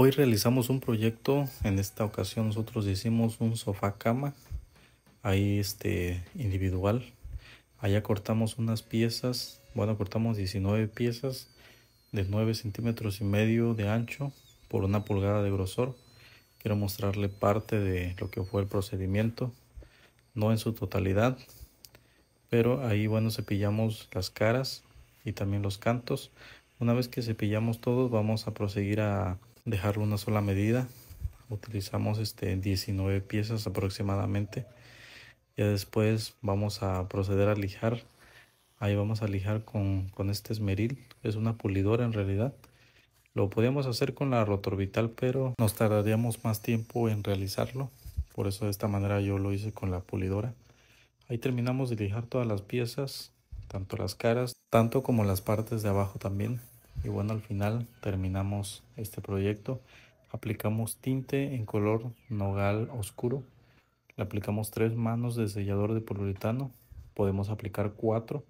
Hoy realizamos un proyecto, en esta ocasión nosotros hicimos un sofá cama, ahí este individual. Allá cortamos unas piezas, bueno cortamos 19 piezas de 9 centímetros y medio de ancho por una pulgada de grosor. Quiero mostrarle parte de lo que fue el procedimiento, no en su totalidad, pero ahí bueno cepillamos las caras y también los cantos. Una vez que cepillamos todos vamos a proseguir a dejarlo una sola medida utilizamos este 19 piezas aproximadamente ya después vamos a proceder a lijar ahí vamos a lijar con, este esmeril es una pulidora en realidad lo podíamos hacer con la vital pero nos tardaríamos más tiempo en realizarlo por eso de esta manera yo lo hice con la pulidora ahí terminamos de lijar todas las piezas tanto las caras tanto como las partes de abajo también y bueno al final terminamos este proyecto aplicamos tinte en color nogal oscuro le aplicamos tres manos de sellador de poliuretano podemos aplicar cuatro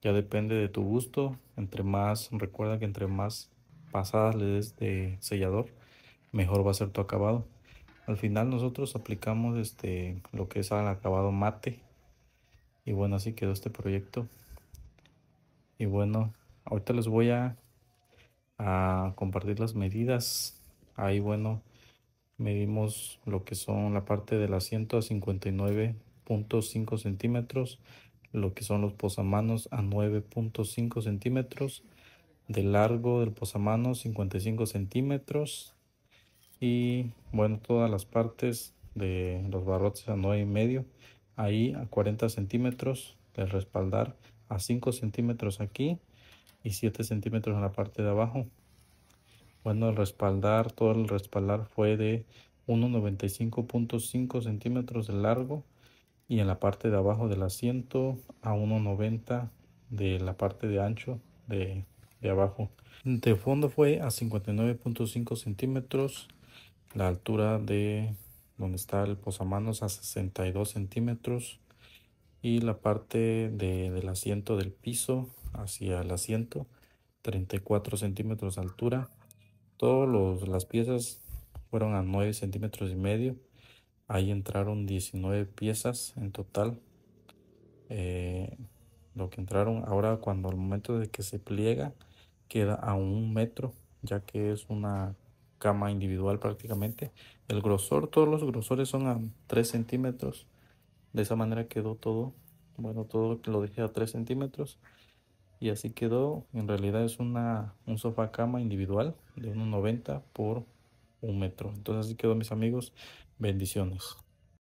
ya depende de tu gusto entre más recuerda que entre más pasadas le des de sellador mejor va a ser tu acabado al final nosotros aplicamos este lo que es al acabado mate y bueno así quedó este proyecto y bueno ahorita les voy a a compartir las medidas. Ahí, bueno, medimos lo que son la parte del asiento a 59.5 centímetros, lo que son los posamanos a 9.5 centímetros, de largo del posamanos 55 centímetros y bueno, todas las partes de los barrotes a 9 y medio, ahí a 40 centímetros, de respaldar a 5 centímetros aquí y 7 centímetros en la parte de abajo. Bueno, el respaldar, todo el respaldar fue de 1,95.5 centímetros de largo y en la parte de abajo del asiento a 1,90 de la parte de ancho de, de abajo. De fondo fue a 59.5 centímetros, la altura de donde está el posamanos a 62 centímetros y la parte del asiento del piso hacia el asiento, 34 centímetros de altura. Todas las piezas fueron a 9 centímetros y medio. Ahí entraron 19 piezas en total. Eh, lo que entraron ahora cuando el momento de que se pliega queda a un metro ya que es una cama individual prácticamente. El grosor, todos los grosores son a 3 centímetros. De esa manera quedó todo. Bueno, todo lo dejé a 3 centímetros y así quedó. En realidad es una, un sofá cama individual de 1,90 por un metro. Entonces así quedó mis amigos. Bendiciones.